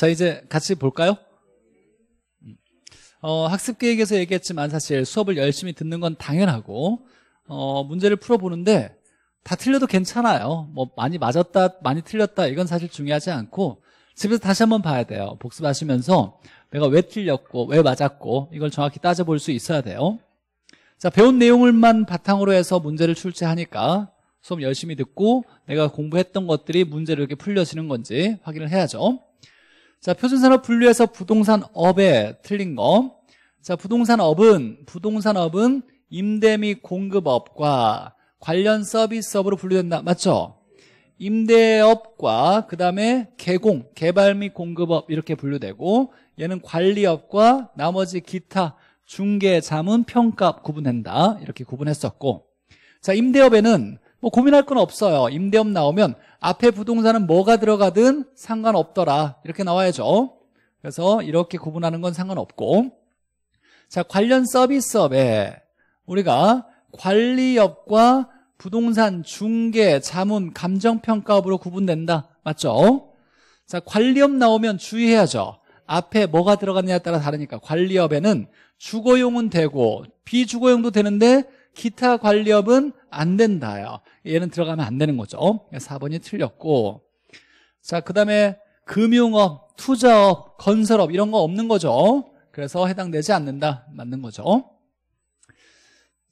자, 이제 같이 볼까요? 어, 학습 계획에서 얘기했지만 사실 수업을 열심히 듣는 건 당연하고, 어, 문제를 풀어보는데 다 틀려도 괜찮아요. 뭐 많이 맞았다, 많이 틀렸다, 이건 사실 중요하지 않고, 집에서 다시 한번 봐야 돼요. 복습하시면서 내가 왜 틀렸고, 왜 맞았고, 이걸 정확히 따져볼 수 있어야 돼요. 자, 배운 내용을만 바탕으로 해서 문제를 출제하니까 수업 열심히 듣고 내가 공부했던 것들이 문제를 이렇게 풀려지는 건지 확인을 해야죠. 자, 표준산업 분류에서 부동산업에 틀린 거. 자, 부동산업은 부동산업은 임대 및 공급업과 관련 서비스업으로 분류된다. 맞죠? 임대업과 그다음에 개공, 개발 및 공급업 이렇게 분류되고 얘는 관리업과 나머지 기타 중개, 자문, 평가업 구분된다. 이렇게 구분했었고 자, 임대업에는 뭐 고민할 건 없어요. 임대업 나오면 앞에 부동산은 뭐가 들어가든 상관없더라. 이렇게 나와야죠. 그래서 이렇게 구분하는 건 상관없고 자 관련 서비스업에 우리가 관리업과 부동산 중개, 자문, 감정평가업으로 구분된다. 맞죠? 자 관리업 나오면 주의해야죠. 앞에 뭐가 들어갔냐에 따라 다르니까 관리업에는 주거용은 되고 비주거용도 되는데 기타 관리업은 안 된다요. 얘는 들어가면 안 되는 거죠. 4번이 틀렸고 자, 그다음에 금융업, 투자업, 건설업 이런 거 없는 거죠. 그래서 해당되지 않는다. 맞는 거죠.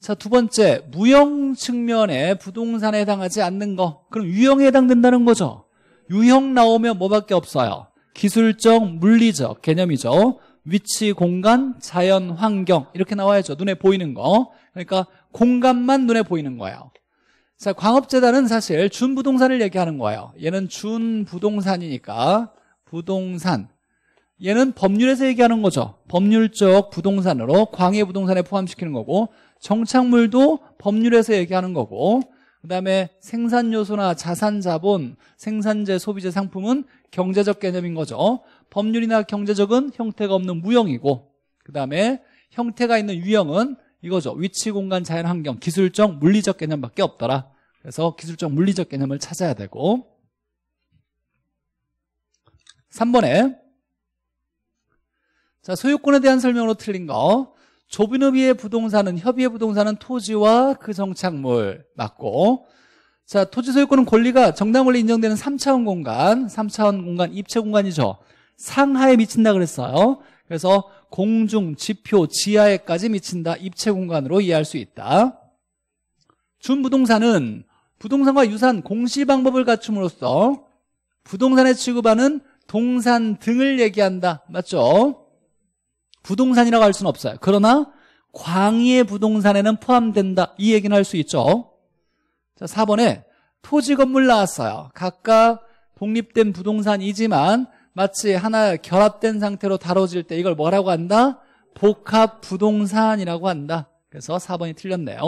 자, 두 번째, 무형 측면에 부동산에 해당하지 않는 거. 그럼 유형에 해당된다는 거죠. 유형 나오면 뭐밖에 없어요. 기술적, 물리적 개념이죠. 위치, 공간, 자연, 환경 이렇게 나와야죠. 눈에 보이는 거. 그러니까 공간만 눈에 보이는 거예요 자, 광업재단은 사실 준부동산을 얘기하는 거예요 얘는 준부동산이니까 부동산 얘는 법률에서 얘기하는 거죠 법률적 부동산으로 광해부동산에 포함시키는 거고 정착물도 법률에서 얘기하는 거고 그 다음에 생산요소나 자산자본, 생산재, 소비재, 상품은 경제적 개념인 거죠 법률이나 경제적은 형태가 없는 무형이고 그 다음에 형태가 있는 유형은 이거죠. 위치, 공간, 자연, 환경, 기술적, 물리적 개념밖에 없더라. 그래서 기술적, 물리적 개념을 찾아야 되고 3번에 자 소유권에 대한 설명으로 틀린 거 좁은 협의의 부동산은 협의의 부동산은 토지와 그 정착물 맞고 자 토지 소유권은 권리가 정당 원리 인정되는 3차원 공간 3차원 공간 입체 공간이죠 상하에 미친다 그랬어요 그래서 공중, 지표, 지하에까지 미친다. 입체 공간으로 이해할 수 있다. 준부동산은 부동산과 유사한 공시 방법을 갖춤으로써 부동산에 취급하는 동산 등을 얘기한다. 맞죠? 부동산이라고 할 수는 없어요. 그러나 광의의 부동산에는 포함된다. 이 얘기는 할 수 있죠. 자, 4번에 토지 건물 나왔어요. 각각 독립된 부동산이지만 마치 하나 결합된 상태로 다뤄질 때 이걸 뭐라고 한다? 복합 부동산이라고 한다. 그래서 4번이 틀렸네요.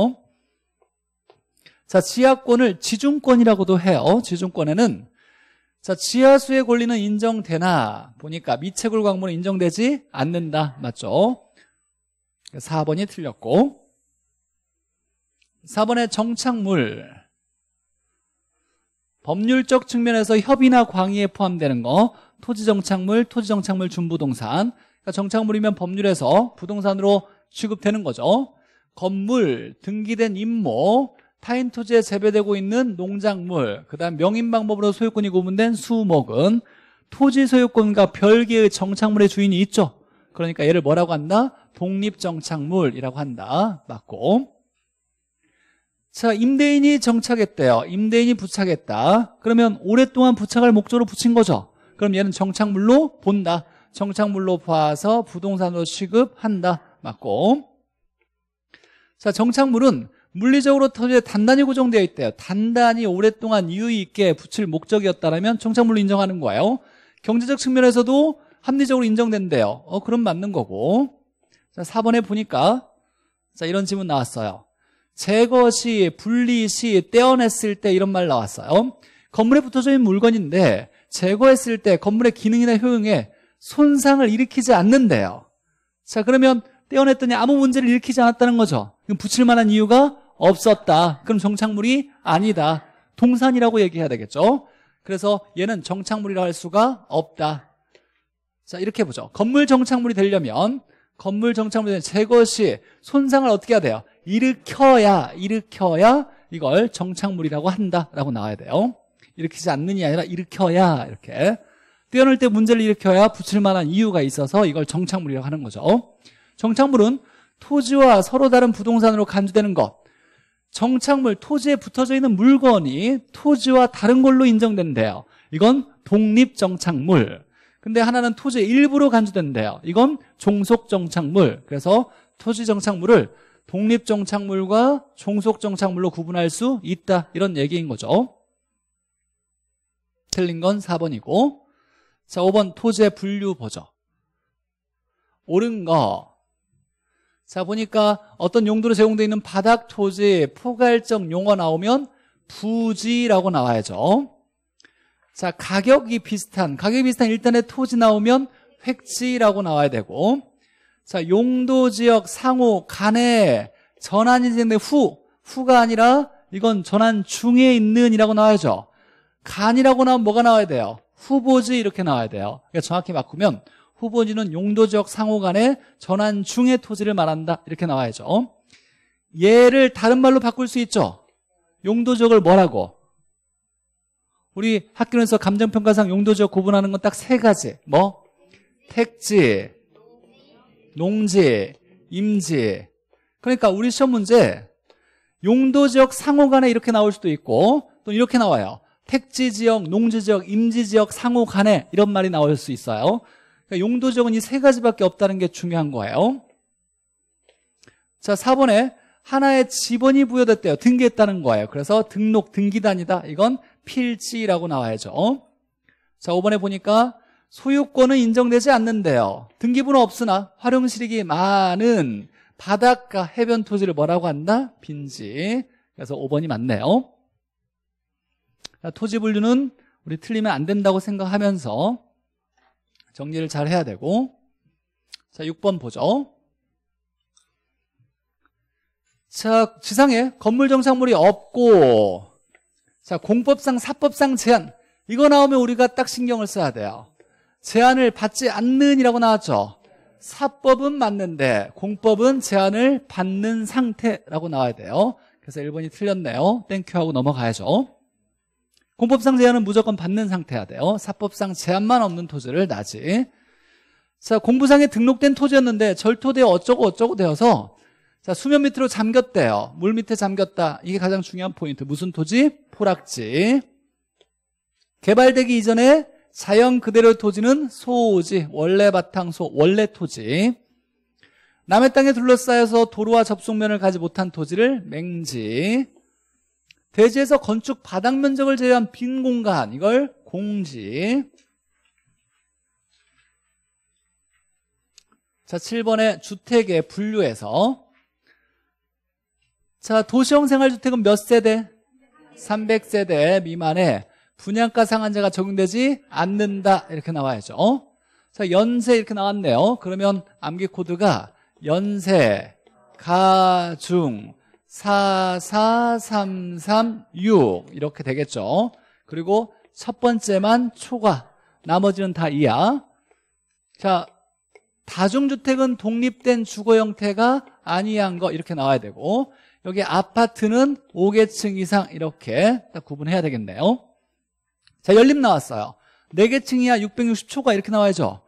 자, 지하권을 지중권이라고도 해요. 지중권에는 자, 지하수의 권리는 인정되나 보니까 미채굴 광물은 인정되지 않는다. 맞죠? 4번이 틀렸고 4번의 정착물 법률적 측면에서 협의나 광의에 포함되는 거 토지정착물, 토지정착물 준부동산 그러니까 정착물이면 법률에서 부동산으로 취급되는 거죠 건물, 등기된 임모, 타인 토지에 재배되고 있는 농작물 그 다음 명인방법으로 소유권이 구분된 수목은 토지 소유권과 별개의 정착물의 주인이 있죠 그러니까 얘를 뭐라고 한다? 독립정착물이라고 한다 맞고 자 임대인이 정착했대요 임대인이 부착했다 그러면 오랫동안 부착할 목적으로 붙인 거죠 그럼 얘는 정착물로 본다. 정착물로 봐서 부동산으로 취급한다. 맞고. 자, 정착물은 물리적으로 터에 단단히 고정되어 있대요. 단단히 오랫동안 유의 있게 붙일 목적이었다면 정착물로 인정하는 거예요. 경제적 측면에서도 합리적으로 인정된대요. 어, 그럼 맞는 거고. 자, 4번에 보니까 자, 이런 질문 나왔어요. 제거 시, 분리 시, 떼어냈을 때 이런 말 나왔어요. 건물에 붙어져 있는 물건인데 제거했을 때 건물의 기능이나 효용에 손상을 일으키지 않는데요. 자, 그러면 떼어냈더니 아무 문제를 일으키지 않았다는 거죠. 붙일 만한 이유가 없었다. 그럼 정착물이 아니다. 동산이라고 얘기해야 되겠죠. 그래서 얘는 정착물이라 고할 수가 없다. 자, 이렇게 보죠. 건물 정착물이 되려면 건물 정착물이 제거 시 손상을 어떻게 해야 돼요? 일으켜야, 일으켜야 이걸 정착물이라고 한다라고 나와야 돼요. 일으키지 않느냐 아니라 일으켜야 이렇게 뛰어낼때 문제를 일으켜야 붙일 만한 이유가 있어서 이걸 정착물이라고 하는 거죠. 정착물은 토지와 서로 다른 부동산으로 간주되는 것. 정착물, 토지에 붙어져 있는 물건이 토지와 다른 걸로 인정된대요. 이건 독립정착물. 근데 하나는 토지의 일부로 간주된대요. 이건 종속정착물. 그래서 토지정착물을 독립정착물과 종속정착물로 구분할 수 있다. 이런 얘기인 거죠. 틀린 건 4번이고 자 5번 토지의 분류 보조 옳은 거자 보니까 어떤 용도로 제공되어 있는 바닥 토지 포괄적 용어 나오면 부지라고 나와야죠 자 가격이 비슷한 가격이 비슷한 일단의 토지 나오면 획지라고 나와야 되고 자 용도 지역 상호 간에 전환이 되는데 후 후가 아니라 이건 전환 중에 있는 이라고 나와야죠 간이라고 나오면 뭐가 나와야 돼요? 후보지 이렇게 나와야 돼요. 그러니까 정확히 바꾸면 후보지는 용도 지역 상호 간의 전환 중의 토지를 말한다 이렇게 나와야죠. 얘를 다른 말로 바꿀 수 있죠. 용도 적역을 뭐라고? 우리 학교에서 감정평가상 용도 지역 구분하는 건 딱 세 가지. 뭐? 택지, 농지, 임지. 그러니까 우리 시험 문제 용도 지역 상호 간에 이렇게 나올 수도 있고 또 이렇게 나와요. 택지 지역, 농지 지역, 임지 지역, 상호 간에 이런 말이 나올 수 있어요. 그러니까 용도 지역은 이 세 가지밖에 없다는 게 중요한 거예요. 자, 4번에 하나의 지번이 부여됐대요. 등기했다는 거예요. 그래서 등록 등기단이다. 이건 필지라고 나와야죠. 자, 5번에 보니까 소유권은 인정되지 않는데요. 등기부는 없으나 활용 실익이 많은 바닷가 해변 토지를 뭐라고 한다? 빈지. 그래서 5번이 맞네요. 토지 분류는 우리 틀리면 안 된다고 생각하면서 정리를 잘 해야 되고 자 6번 보죠 자 지상에 건물 정상물이 없고 자 공법상 사법상 제한 이거 나오면 우리가 딱 신경을 써야 돼요 제한을 받지 않는 이라고 나왔죠 사법은 맞는데 공법은 제한을 받는 상태라고 나와야 돼요 그래서 1번이 틀렸네요 땡큐하고 넘어가야죠 공법상 제한은 무조건 받는 상태야 돼요 사법상 제한만 없는 토지를 나지 자 공부상에 등록된 토지였는데 절토되어 어쩌고 어쩌고 되어서 자 수면 밑으로 잠겼대요 물 밑에 잠겼다 이게 가장 중요한 포인트 무슨 토지? 포락지 개발되기 이전에 자연 그대로의 토지는 소오지 원래 바탕소 원래 토지 남의 땅에 둘러싸여서 도로와 접속면을 가지 못한 토지를 맹지 대지에서 건축 바닥 면적을 제외한 빈 공간 이걸 공지 자 7번에 주택의 분류에서 자 도시형 생활주택은 몇 세대? 300세대 미만에 분양가 상한제가 적용되지 않는다 이렇게 나와야죠 자 연세 이렇게 나왔네요 그러면 암기 코드가 연세 가중 44336 이렇게 되겠죠. 그리고 첫 번째만 초과 나머지는 다 이하 자 다중주택은 독립된 주거 형태가 아니한 거 이렇게 나와야 되고 여기 아파트는 5개층 이상 이렇게 딱 구분해야 되겠네요 자 열림 나왔어요 4개층 이하 660초가 이렇게 나와야죠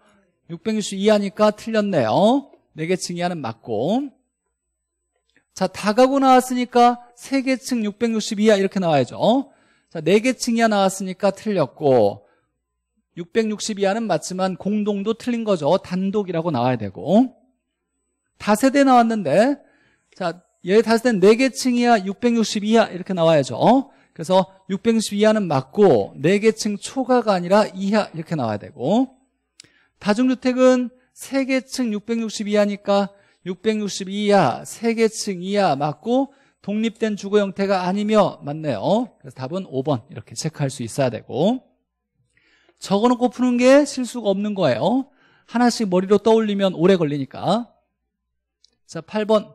660 이하니까 틀렸네요 4개층 이하는 맞고 자, 다 가고 나왔으니까 3계층 662야 이렇게 나와야죠. 어? 자, 4계층 이야 나왔으니까 틀렸고 660 이하는 맞지만 공동도 틀린 거죠. 단독이라고 나와야 되고. 다세대 나왔는데 자, 얘 다세대는 4계층 이야 660 이하 이렇게 나와야죠. 어? 그래서 660 이하는 맞고 4계층 초과가 아니라 이하 이렇게 나와야 되고 다중주택은 3계층 660 이하니까 6 6 2 이하, 세계층 이하 맞고 독립된 주거 형태가 아니며 맞네요. 그래서 답은 5번 이렇게 체크할 수 있어야 되고 적어놓고 푸는 게 실수가 없는 거예요. 하나씩 머리로 떠올리면 오래 걸리니까. 자, 8번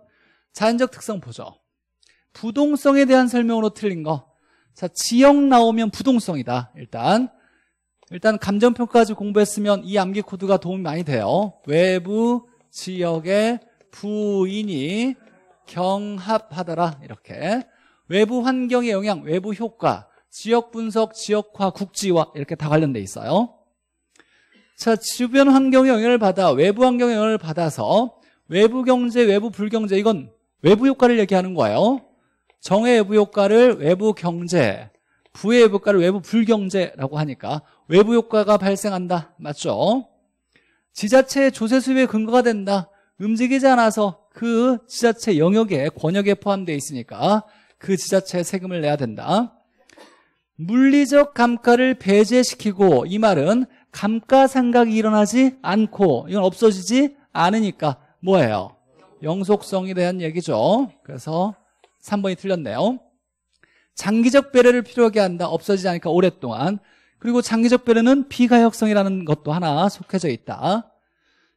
자연적 특성 보죠. 부동성에 대한 설명으로 틀린 거. 자, 지역 나오면 부동성이다. 일단 일단 감정평가까지 공부했으면 이 암기 코드가 도움이 많이 돼요. 외부 지역의 부인이 경합하더라 이렇게 외부 환경의 영향, 외부 효과, 지역 분석, 지역화, 국지화 이렇게 다 관련돼 있어요. 자, 주변 환경의 영향을 받아 외부 환경의 영향을 받아서 외부 경제, 외부 불경제 이건 외부 효과를 얘기하는 거예요. 정의 외부 효과를 외부 경제, 부의 외부 효과를 외부 불경제라고 하니까 외부 효과가 발생한다. 맞죠? 지자체의 조세 수입의 근거가 된다. 움직이지 않아서 그 지자체 영역에 권역에 포함되어 있으니까 그 지자체에 세금을 내야 된다. 물리적 감가를 배제시키고 이 말은 감가상각이 일어나지 않고 이건 없어지지 않으니까 뭐예요? 영속성에 대한 얘기죠. 그래서 3번이 틀렸네요. 장기적 배려를 필요하게 한다. 없어지지 않으니까 오랫동안. 그리고 장기적 배려는 비가역성이라는 것도 하나 속해져 있다.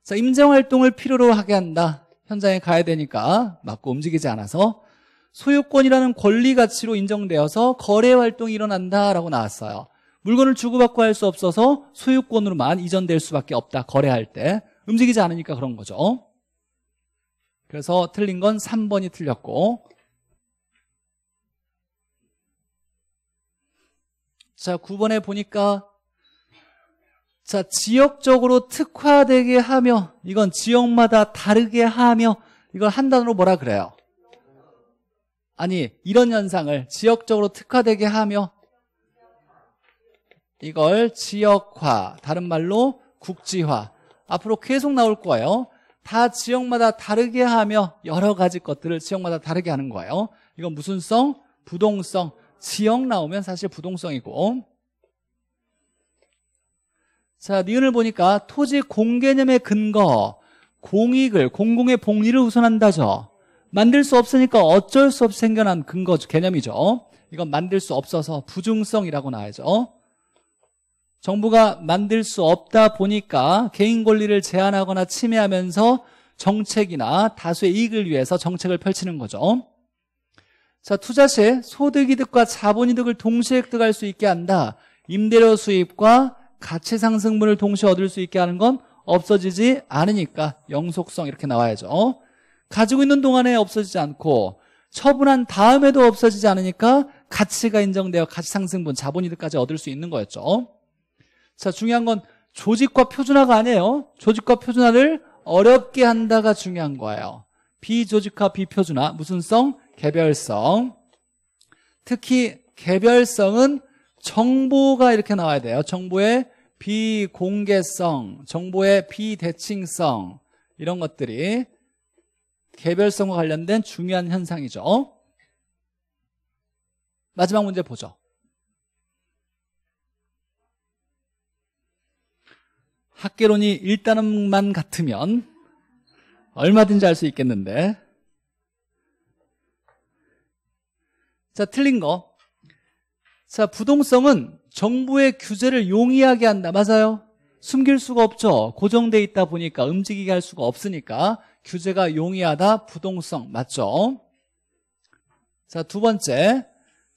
자, 임생활동을 필요로 하게 한다. 현장에 가야 되니까 맞고 움직이지 않아서 소유권이라는 권리 가치로 인정되어서 거래 활동이 일어난다라고 나왔어요. 물건을 주고받고 할 수 없어서 소유권으로만 이전될 수밖에 없다. 거래할 때 움직이지 않으니까 그런 거죠. 그래서 틀린 건 3번이 틀렸고 자, 9번에 보니까 자, 지역적으로 특화되게 하며, 이건 지역마다 다르게 하며, 이걸 한 단어로 뭐라 그래요? 아니, 이런 현상을 지역적으로 특화되게 하며, 이걸 지역화, 다른 말로 국지화. 앞으로 계속 나올 거예요. 다 지역마다 다르게 하며 여러 가지 것들을 지역마다 다르게 하는 거예요. 이건 무슨 성? 부동성. 지역 나오면 사실 부동성이고 자, 니은을 보니까 토지 공개념의 근거, 공익을, 공공의 복리를 우선한다죠. 만들 수 없으니까 어쩔 수 없이 생겨난 근거 개념이죠. 이건 만들 수 없어서 부중성이라고 나와야죠. 정부가 만들 수 없다 보니까 개인 권리를 제한하거나 침해하면서 정책이나 다수의 이익을 위해서 정책을 펼치는 거죠. 자, 투자 시 소득이득과 자본이득을 동시에 획득할 수 있게 한다. 임대료 수입과 가치 상승분을 동시에 얻을 수 있게 하는 건 없어지지 않으니까 영속성 이렇게 나와야죠. 가지고 있는 동안에 없어지지 않고 처분한 다음에도 없어지지 않으니까 가치가 인정되어 가치 상승분 자본이득까지 얻을 수 있는 거였죠. 자, 중요한 건 조직과 표준화가 아니에요. 조직과 표준화를 어렵게 한다가 중요한 거예요. 비조직화, 비표준화, 무슨 성? 개별성. 특히 개별성은 정보가 이렇게 나와야 돼요. 정보의 비공개성, 정보의 비대칭성 이런 것들이 개별성과 관련된 중요한 현상이죠. 마지막 문제 보죠. 학계론이 일단은만 같으면 얼마든지 알 수 있겠는데 자 틀린 거 자, 부동성은 정부의 규제를 용이하게 한다. 맞아요? 숨길 수가 없죠. 고정돼 있다 보니까 움직이게 할 수가 없으니까 규제가 용이하다. 부동성 맞죠? 자, 두 번째.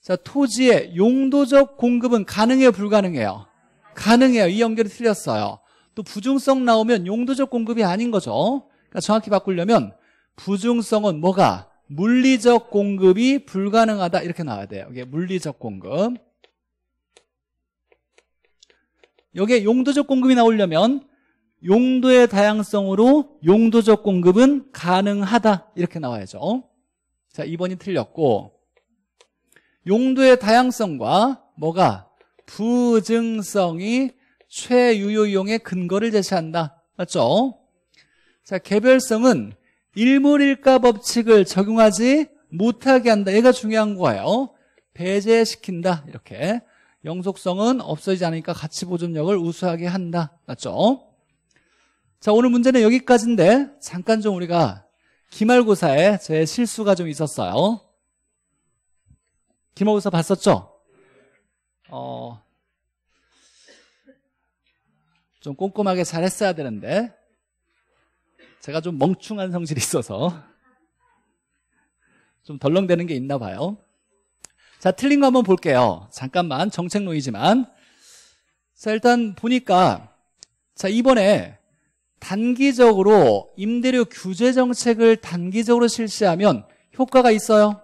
자, 토지의 용도적 공급은 가능해요, 불가능해요? 가능해요. 이 연결이 틀렸어요. 또 부중성 나오면 용도적 공급이 아닌 거죠. 그러니까 정확히 바꾸려면 부중성은 뭐가 물리적 공급이 불가능하다 이렇게 나와야 돼요. 이게 물리적 공급. 여기에 용도적 공급이 나오려면 용도의 다양성으로 용도적 공급은 가능하다 이렇게 나와야죠. 자, 2번이 틀렸고 용도의 다양성과 뭐가 부증성이 최유효용의 이 근거를 제시한다. 맞죠? 자, 개별성은 일몰일가 법칙을 적용하지 못하게 한다. 얘가 중요한 거예요. 배제시킨다. 이렇게. 영속성은 없어지지 않으니까 가치 보존력을 우수하게 한다. 맞죠? 자, 오늘 문제는 여기까지인데 잠깐 좀 우리가 기말고사에 제 실수가 좀 있었어요. 기말고사 봤었죠? 어, 좀 꼼꼼하게 잘 했어야 되는데 제가 좀 멍충한 성질이 있어서 좀 덜렁대는 게 있나 봐요. 자, 틀린 거 한번 볼게요. 잠깐만 정책론이지만 자, 일단 보니까 자, 이번에 단기적으로 임대료 규제 정책을 단기적으로 실시하면 효과가 있어요?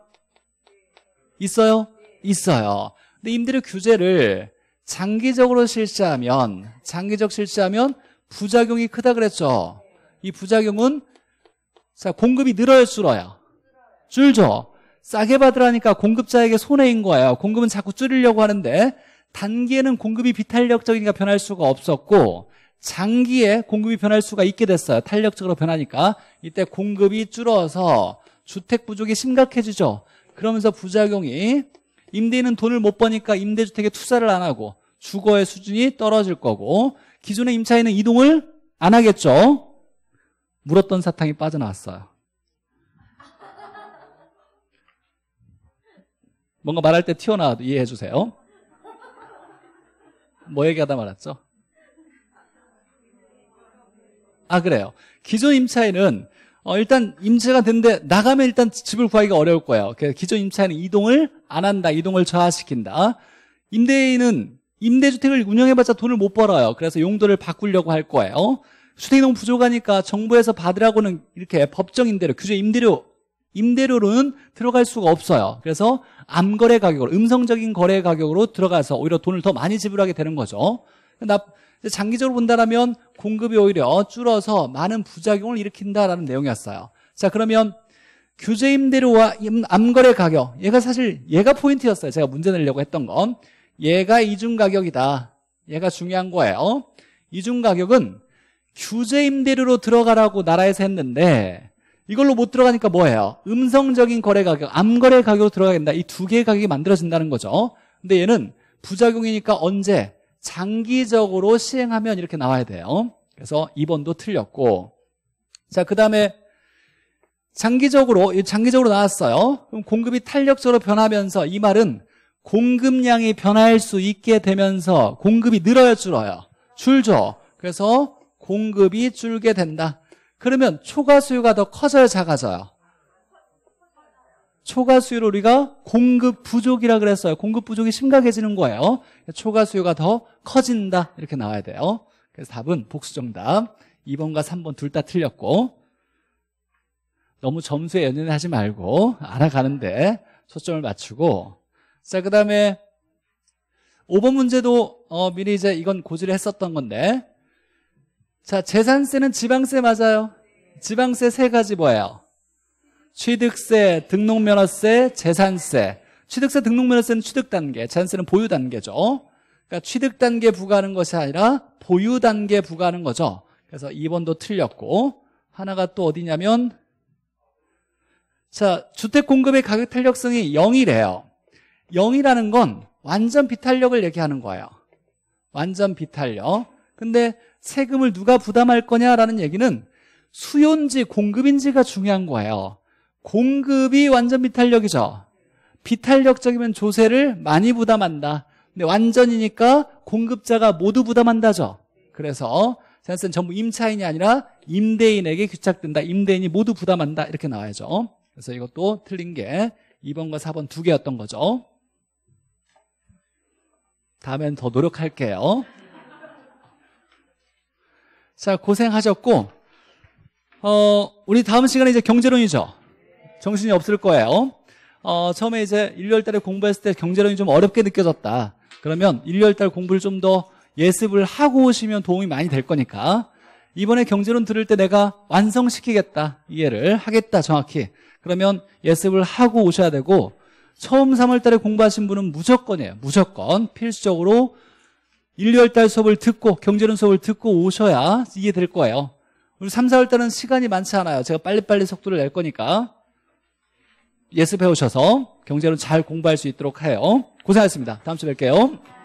있어요? 있어요. 근데 임대료 규제를 장기적으로 실시하면 장기적 실시하면 부작용이 크다 그랬죠. 이 부작용은 자 공급이 늘어요 줄어요? 줄죠. 싸게 받으라니까 공급자에게 손해인 거예요. 공급은 자꾸 줄이려고 하는데 단기에는 공급이 비탄력적이니까 변할 수가 없었고 장기에 공급이 변할 수가 있게 됐어요. 탄력적으로 변하니까 이때 공급이 줄어서 주택 부족이 심각해지죠. 그러면서 부작용이 임대인은 돈을 못 버니까 임대주택에 투자를 안 하고 주거의 수준이 떨어질 거고 기존의 임차인은 이동을 안 하겠죠. 물었던 사탕이 빠져나왔어요. 뭔가 말할 때 튀어나와도 이해해 주세요. 뭐 얘기하다 말았죠? 아, 그래요. 기존 임차인은 어, 일단 임차가 됐는데 나가면 일단 집을 구하기가 어려울 거예요. 그래서 기존 임차인은 이동을 안 한다. 이동을 저하시킨다. 임대인은 임대주택을 운영해봤자 돈을 못 벌어요. 그래서 용도를 바꾸려고 할 거예요. 수익이 너무 부족하니까 정부에서 받으라고는 이렇게 법정 임대료, 규제 임대료, 임대료로는 들어갈 수가 없어요. 그래서 암거래 가격으로, 음성적인 거래 가격으로 들어가서 오히려 돈을 더 많이 지불하게 되는 거죠. 그러니까 장기적으로 본다면 공급이 오히려 줄어서 많은 부작용을 일으킨다라는 내용이었어요. 자, 그러면 규제 임대료와 암거래 가격. 얘가 사실 얘가 포인트였어요. 제가 문제 내려고 했던 건. 얘가 이중 가격이다. 얘가 중요한 거예요. 이중 가격은 규제 임대료로 들어가라고 나라에서 했는데 이걸로 못 들어가니까 뭐예요? 음성적인 거래 가격, 암거래 가격으로 들어가야된다이 두 개의 가격이 만들어진다는 거죠. 근데 얘는 부작용이니까 언제? 장기적으로 시행하면 이렇게 나와야 돼요. 그래서 2번도 틀렸고. 자, 그 다음에 장기적으로, 장기적으로 나왔어요. 그럼 공급이 탄력적으로 변하면서 이 말은 공급량이 변할 수 있게 되면서 공급이 늘어요, 줄어요? 줄죠. 그래서 공급이 줄게 된다. 그러면 초과 수요가 더 커져요, 작아져요? 초과 수요를 우리가 공급 부족이라 그랬어요. 공급 부족이 심각해지는 거예요. 초과 수요가 더 커진다. 이렇게 나와야 돼요. 그래서 답은 복수 정답. 2번과 3번 둘 다 틀렸고 너무 점수에 연연하지 말고 알아가는데 초점을 맞추고 자, 그다음에 5번 문제도 어, 미리 이제 이건 고지를 했었던 건데 자, 재산세는 지방세 맞아요. 지방세 세 가지 뭐예요? 취득세, 등록면허세, 재산세. 취득세, 등록면허세는 취득 단계, 재산세는 보유 단계죠. 그러니까 취득 단계 부과하는 것이 아니라 보유 단계 부과하는 거죠. 그래서 2번도 틀렸고 하나가 또 어디냐면 자, 주택 공급의 가격 탄력성이 0이래요. 0이라는 건 완전 비탄력을 얘기하는 거예요. 완전 비탄력. 근데 세금을 누가 부담할 거냐라는 얘기는 수요인지 공급인지가 중요한 거예요. 공급이 완전 비탄력이죠. 비탄력적이면 조세를 많이 부담한다. 근데 완전이니까 공급자가 모두 부담한다죠. 그래서 세는 전부 임차인이 아니라 임대인에게 규착된다 임대인이 모두 부담한다. 이렇게 나와야죠. 그래서 이것도 틀린 게 2번과 4번 두 개였던 거죠. 다음엔 더 노력할게요. 자, 고생하셨고, 어, 우리 다음 시간에 이제 경제론이죠. 정신이 없을 거예요. 어, 처음에 이제 1월 달에 공부했을 때 경제론이 좀 어렵게 느껴졌다. 그러면 1월 달 공부를 좀 더 예습을 하고 오시면 도움이 많이 될 거니까. 이번에 경제론 들을 때 내가 완성시키겠다. 이해를 하겠다. 정확히. 그러면 예습을 하고 오셔야 되고, 처음 3월 달에 공부하신 분은 무조건이에요. 무조건. 필수적으로 1, 2월 달 수업을 듣고 경제론 수업을 듣고 오셔야 이해될 거예요. 우리 3, 4월 달은 시간이 많지 않아요. 제가 빨리빨리 속도를 낼 거니까 예습해 오셔서 경제론 잘 공부할 수 있도록 해요. 고생하셨습니다. 다음 주에 뵐게요.